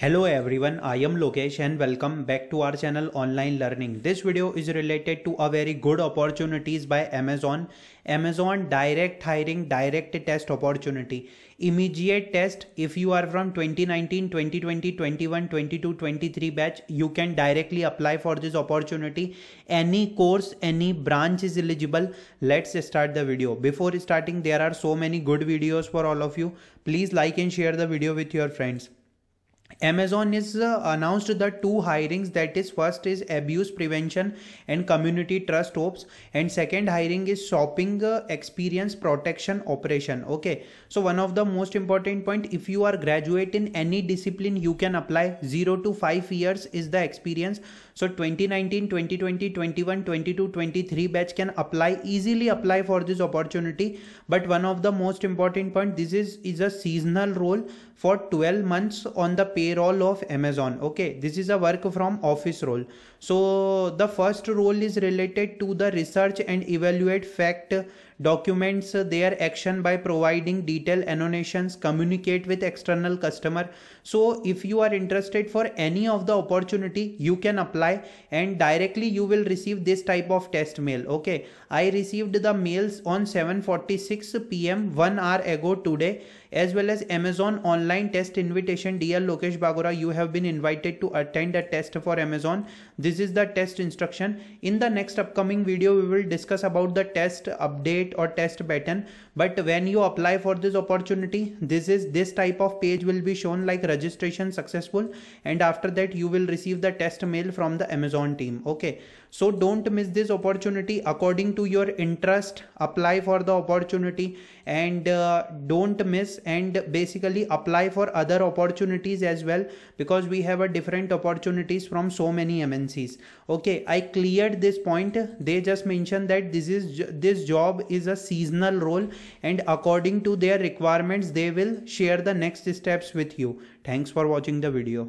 Hello everyone, I am Lokesh and welcome back to our channel Online Learning. This video is related to a very good opportunities by Amazon. Amazon direct hiring, direct test opportunity. Immediate test, if you are from 2019, 2020, 21, 22, 23 batch, you can directly apply for this opportunity. Any course, any branch is eligible. Let's start the video. Before starting, there are so many good videos for all of you. Please like and share the video with your friends. Amazon is uh, announced the two hirings that is first is abuse prevention and community trust ops and second hiring is shopping uh, experience protection operation okay so one of the most important point if you are graduate in any discipline you can apply 0 to 5 years is the experience so 2019 2020 21 22 23 batch can apply easily apply for this opportunity but one of the most important point this is is a seasonal role for 12 months on the payroll of amazon okay this is a work from office role so the first role is related to the research and evaluate fact documents their action by providing detailed annotations communicate with external customer so if you are interested for any of the opportunity you can apply and directly you will receive this type of test mail okay i received the mails on 7:46 pm 1 hour ago today as well as amazon online test invitation dear lokesh bagora you have been invited to attend a test for amazon this is the test instruction in the next upcoming video we will discuss about the test update or test pattern but when you apply for this opportunity this is this type of page will be shown like registration successful and after that you will receive the test mail from the amazon team okay so don't miss this opportunity according to your interest apply for the opportunity and uh, don't miss and basically apply for other opportunities as well because we have a different opportunities from so many mncs okay i cleared this point they just mentioned that this is this job is is a seasonal role and according to their requirements they will share the next steps with you. Thanks for watching the video.